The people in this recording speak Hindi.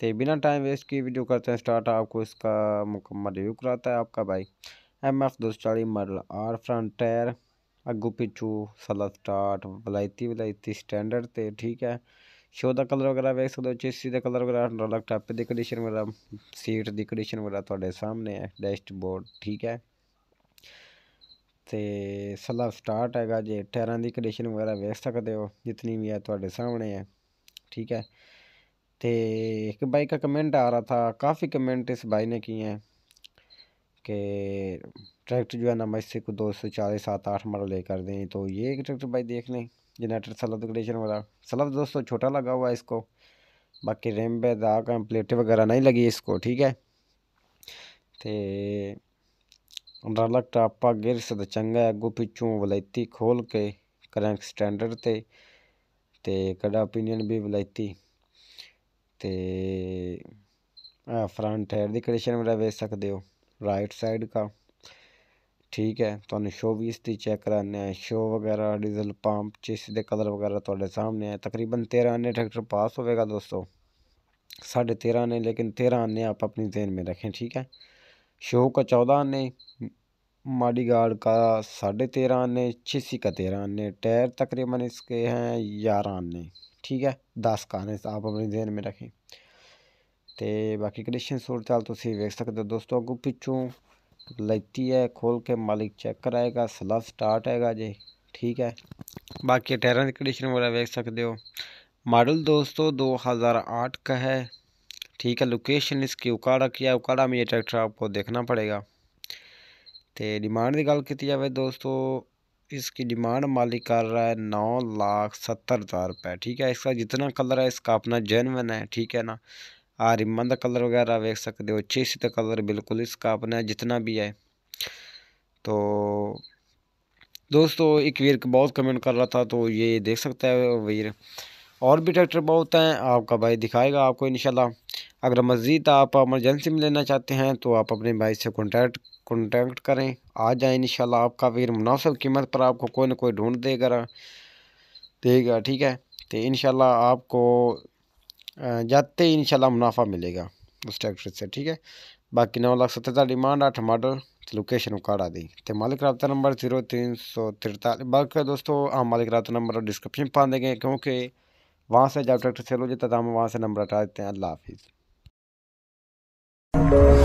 तो बिना टाइम वेस्ट की वीडियो करते हैं स्टार्ट आपको इसका मुकम्मल रिव्यू कराता है आपका भाई एम एफ दो सौ मरल आर फ्रंट टायर अगू पिछू सला स्टार्ट वलायती वलायती स्टैंडर्ड तो ठीक है शो का कलर वगैरह वेख सकते हो चेसी का कलर वगैरह अलग टाइप की कंडीशन वगैरह सीट की कंडीशन वगैरह थोड़े सामने है डैशबोर्ड ठीक है तो सला स्टार्ट हैगा जे टायर की कंडीशन वगैरह वेख सकते हो जितनी भी है थोड़े सामने है ठीक है तो एक भाई का कमेंट आ रहा था काफ़ी कमेंट इस भाई ने किए हैं कि ट्रैक्टर जो है ना इससे को दो सौ चालीस सात आठ मॉडल ले कर दें तो ये एक ट्रैक्टर भाई देख लें जनरेटर सलब ग्रेशन वाला सलब दोस्तों छोटा लगा हुआ है इसको बाकी रेम पे दाग प्लेटें वगैरह नहीं लगी इसको ठीक है तो रलक टापा गिर सद चंगा अगू पिछू वलायती खोल के करंक स्टैंडर्ड ते ते कड़ा ओपीनियन भी वलायती तो फ्रंट टायर की कंडीशन वगैरह वेख सकते हो राइट साइड का ठीक है तो शो भी इस चैक कराने शो वगैरह डीजल पंप चिस के कलर वगैरह थोड़े सामने है तकरीबन तेरह आने ट्रैक्टर पास होगा दोस्तों साढ़े तेरह आने लेकिन तेरह आने आप अपनी जेन में रखें ठीक है शो का चौदह आने माडीगार्ड का साढ़े तेरह आने छिसी का तेरह आने टायर तकरीबन इसके हैं ग्यारह आने ठीक है दस का आने आप अपने जहन में रखें तो बाकी कंडीशन सूरत हाल तुम वेख सकते हो दोस्तों अगू पिछू लैती है खोल के मालिक चेक कराएगा सलाह स्टार्ट हैगा जी ठीक है बाकी टायर की कंडीशन वगैरह वेख सकते हो मॉडल दोस्तों दो हज़ार आठ का है ठीक है लोकेशन इसकी उकाड़ा किया उकाड़ा में ये ट्रैक्टर आपको देखना पड़ेगा तो डिमांड की गल की जाए दोस्तों इसकी डिमांड मालिक कर रहा है नौ लाख सत्तर हज़ार रुपये ठीक है इसका जितना कलर है इसका अपना जेनवन है ठीक है ना आ रिमन का कलर वगैरह देख सकते हो सी का कलर बिल्कुल इसका अपना जितना भी है तो दोस्तों एक वीर बहुत कमेंट कर रहा था तो ये देख सकता है वीर और भी ट्रैक्टर बहुत हैं आपका भाई दिखाएगा आपको इंशाल्लाह अगर मज़ीद आप एमरजेंसी में लेना चाहते हैं तो आप अपने भाई से कॉन्टैक्ट कॉन्टैक्ट करें आ जाए इन आपका फिर मुनासिब कीमत पर आपको कोई ना कोई ढूंढ देगा देगा ठीक है तो इन आपको जाते ही इन मुनाफा मिलेगा उस ट्रैक्टर से ठीक है बाकी नौ लाख सत्तर डिमांड आठ मॉडल लोकेशन उड़ा दी तो मालिक रबता नंबर जीरो तीन सौ तिरतालीस बाकी दोस्तों हम हाँ, मालिक रबता नंबर डिस्क्रिप्शन पा देंगे क्योंकि वहाँ से जब ट्रैक्टर सेल हो जाता तो हम वहाँ से नंबर हटा देते हैं अल्लाह हाफिज़ you